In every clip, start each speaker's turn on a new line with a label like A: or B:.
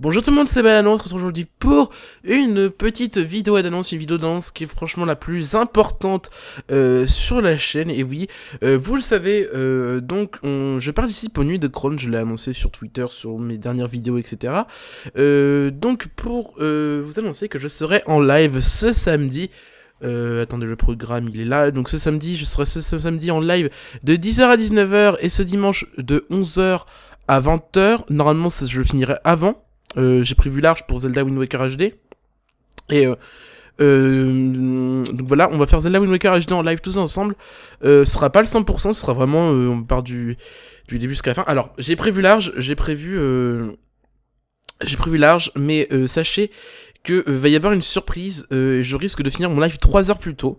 A: Bonjour tout le monde, c'est Balano, on se retrouve aujourd'hui pour une petite vidéo d'annonce, une vidéo d'annonce qui est franchement la plus importante euh, sur la chaîne, et oui, euh, vous le savez, euh, donc je participe aux nuits de Chrome, je l'ai annoncé sur Twitter, sur mes dernières vidéos, etc. donc pour vous annoncer que je serai en live ce samedi, attendez, le programme il est là. Donc ce samedi, je serai ce, samedi en live de 10h à 19h et ce dimanche de 11h à 20h. Normalement, je finirai avant. Euh, j'ai prévu large pour Zelda Wind Waker HD. Et euh, euh, donc voilà, on va faire Zelda Wind Waker HD en live tous ensemble. Euh, ce sera pas le 100%, ce sera vraiment on part du, du début jusqu'à la fin. Alors j'ai prévu large, j'ai prévu j'ai prévu large, mais sachez que va y avoir une surprise. je risque de finir mon live 3 heures plus tôt.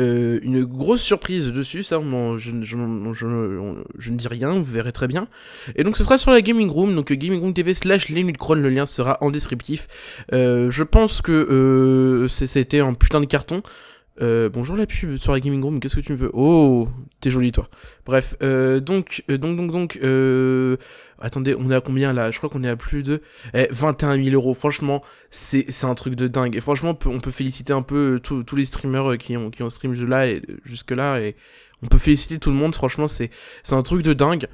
A: Euh, une grosse surprise dessus, ça je, ne dis rien, vous verrez très bien. Et donc ce sera sur la Gaming Room, donc euh, Gaming Room TV slash le lien sera en descriptif. Euh, je pense que euh, c'était un putain de carton. Euh, bonjour la pub sur la gaming room, qu'est-ce que tu me veux Oh, t'es joli toi. Bref, euh, euh, donc, donc, donc, donc, attendez, on est à combien là Je crois qu'on est à plus de 21 eh, 000 euros. Franchement, c'est un truc de dingue. Et franchement, on peut féliciter un peu tous les streamers qui ont, qui ont stream jusque là et jusque là et on peut féliciter tout le monde. Franchement, c'est un truc de dingue.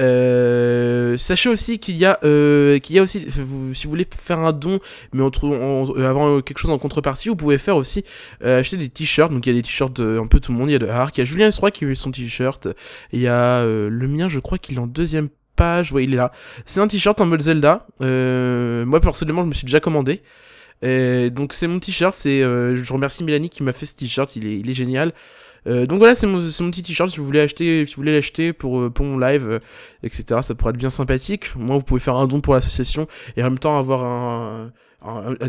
A: Euh, sachez aussi qu'il y a, euh, qu'il y a aussi, si vous voulez faire un don, mais entre, en, euh, avant quelque chose en contrepartie, vous pouvez faire aussi acheter des t-shirts. Donc il y a des t-shirts un peu tout le monde. Il y a de Hark, il y a Julien 3 qui a eu son t-shirt. Il y a le mien, je crois qu'il est en deuxième page. Ouais, il est là. C'est un t-shirt en mode Zelda. moi personnellement, je me suis déjà commandé. Et donc c'est mon t-shirt. C'est, je remercie Mélanie qui m'a fait ce t-shirt. Il est, il est génial. Euh, donc voilà, c'est mon, petit t-shirt. Si vous voulez acheter, si vous voulez l'acheter pour, euh, mon live, euh, etc., ça pourrait être bien sympathique. Moi, vous pouvez faire un don pour l'association et en même temps avoir un,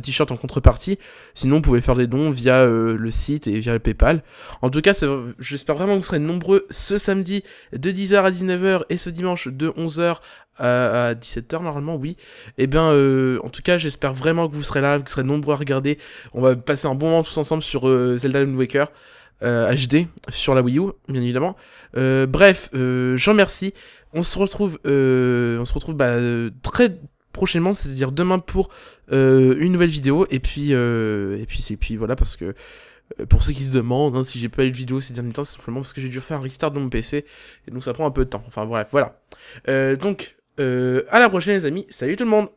A: t-shirt en contrepartie. Sinon, vous pouvez faire des dons via le site et via le PayPal. En tout cas, j'espère vraiment que vous serez nombreux ce samedi de 10h à 19h et ce dimanche de 11h à, 17h normalement, oui. Et eh bien, en tout cas, j'espère vraiment que vous serez là, que vous serez nombreux à regarder. On va passer un bon moment tous ensemble sur Zelda and Waker. HD euh, sur la Wii U, bien évidemment. Euh, bref, euh, j'en remercie. On se retrouve, on se retrouve bah, très prochainement, c'est-à-dire demain pour une nouvelle vidéo. Et puis, et puis, et puis voilà, parce que pour ceux qui se demandent hein, si j'ai pas eu de vidéo ces derniers temps, c'est simplement parce que j'ai dû faire un restart de mon PC, et donc ça prend un peu de temps. Enfin bref, voilà. Euh, donc, euh, à la prochaine les amis, salut tout le monde